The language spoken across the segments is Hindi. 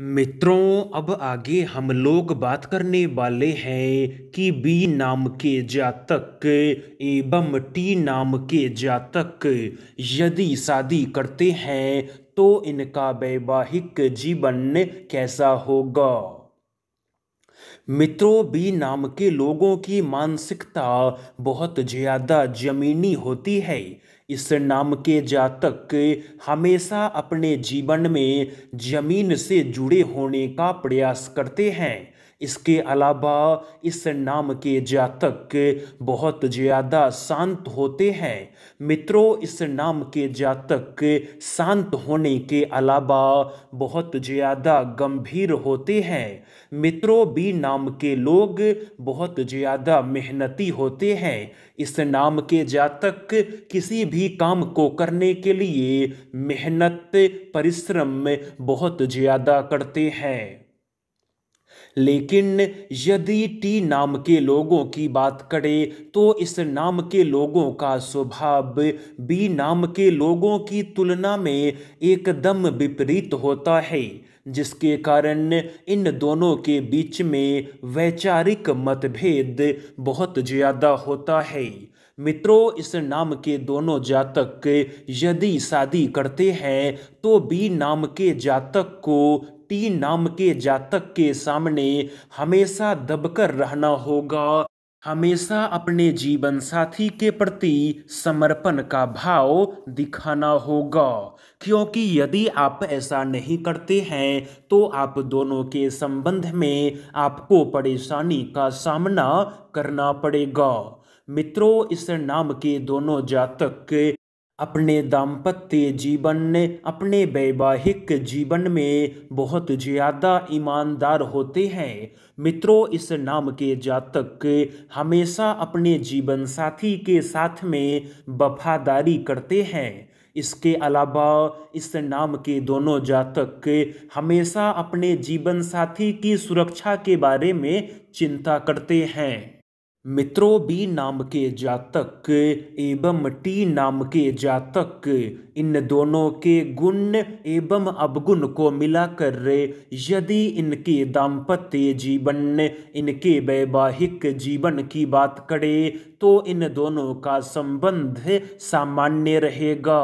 मित्रों अब आगे हम लोग बात करने वाले हैं कि बी नाम के जातक एवं टी नाम के जातक यदि शादी करते हैं तो इनका वैवाहिक जीवन कैसा होगा मित्रों बी नाम के लोगों की मानसिकता बहुत ज़्यादा ज़मीनी होती है इस नाम के जातक हमेशा अपने जीवन में ज़मीन से जुड़े होने का प्रयास करते हैं इसके अलावा इस नाम के जातक बहुत ज़्यादा शांत होते हैं मित्रों इस नाम के जातक शांत होने के अलावा बहुत ज़्यादा गंभीर होते हैं मित्रों बी नाम के लोग बहुत ज़्यादा मेहनती होते हैं इस नाम के जातक किसी भी काम को करने के लिए मेहनत परिश्रम बहुत ज़्यादा करते हैं लेकिन यदि टी नाम के लोगों की बात करें तो इस नाम के लोगों का स्वभाव बी नाम के लोगों की तुलना में एकदम विपरीत होता है जिसके कारण इन दोनों के बीच में वैचारिक मतभेद बहुत ज़्यादा होता है मित्रों इस नाम के दोनों जातक यदि शादी करते हैं तो बी नाम के जातक को टी नाम के जातक के सामने हमेशा दबकर रहना होगा हमेशा अपने जीवन साथी के प्रति समर्पण का भाव दिखाना होगा क्योंकि यदि आप ऐसा नहीं करते हैं तो आप दोनों के संबंध में आपको परेशानी का सामना करना पड़ेगा मित्रों इस नाम के दोनों जातक अपने दाम्पत्य जीवन अपने वैवाहिक जीवन में बहुत ज़्यादा ईमानदार होते हैं मित्रों इस नाम के जातक हमेशा अपने जीवन साथी के साथ में वफादारी करते हैं इसके अलावा इस नाम के दोनों जातक हमेशा अपने जीवन साथी की सुरक्षा के बारे में चिंता करते हैं मित्रों बी नाम के जातक एवं टी नाम के जातक इन दोनों के गुण एवं अवगुण को मिलाकर यदि इनके दाम्पत्य जीवन इनके वैवाहिक जीवन की बात करे तो इन दोनों का संबंध सामान्य रहेगा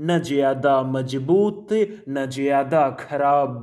न ज़्यादा मजबूत न ज़्यादा खराब